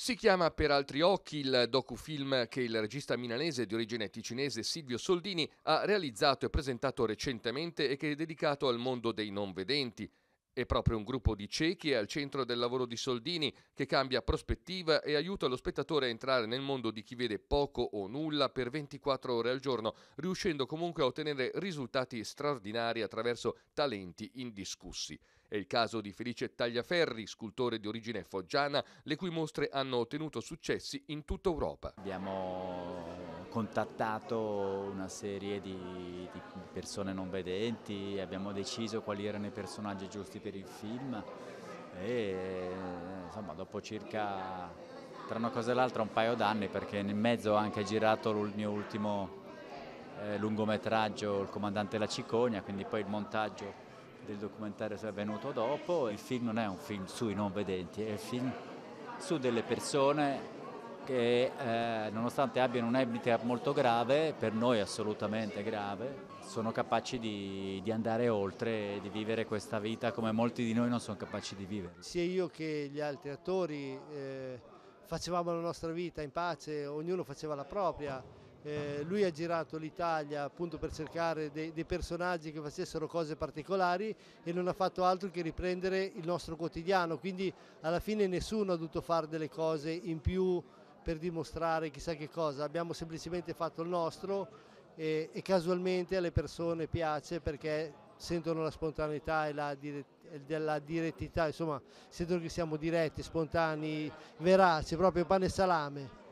Si chiama Per altri occhi il docufilm che il regista milanese di origine ticinese Silvio Soldini ha realizzato e presentato recentemente e che è dedicato al mondo dei non vedenti, è proprio un gruppo di ciechi al centro del lavoro di Soldini che cambia prospettiva e aiuta lo spettatore a entrare nel mondo di chi vede poco o nulla per 24 ore al giorno, riuscendo comunque a ottenere risultati straordinari attraverso talenti indiscussi. È il caso di Felice Tagliaferri, scultore di origine foggiana, le cui mostre hanno ottenuto successi in tutta Europa. Abbiamo contattato una serie di, di, persone non vedenti, abbiamo deciso quali erano i personaggi giusti per il film e insomma dopo circa tra una cosa e l'altra un paio d'anni perché nel mezzo ho anche girato il mio ultimo eh, lungometraggio Il comandante della cicogna, quindi poi il montaggio del documentario è venuto dopo, il film non è un film sui non vedenti, è un film su delle persone che eh, nonostante abbiano un handicap molto grave, per noi assolutamente grave, sono capaci di, di, andare oltre e di vivere questa vita come molti di noi non sono capaci di vivere. Sia io che gli altri attori eh, facevamo la nostra vita in pace, ognuno faceva la propria. Eh, lui ha girato l'Italia appunto per cercare dei, dei, personaggi che facessero cose particolari e non ha fatto altro che riprendere il nostro quotidiano, quindi alla fine nessuno ha dovuto fare delle cose in più per dimostrare chissà che cosa, abbiamo semplicemente fatto il nostro e, e casualmente alle persone piace perché sentono la spontaneità e la, dire, la direttità, insomma sentono che siamo diretti, spontanei, veraci, proprio pane e salame.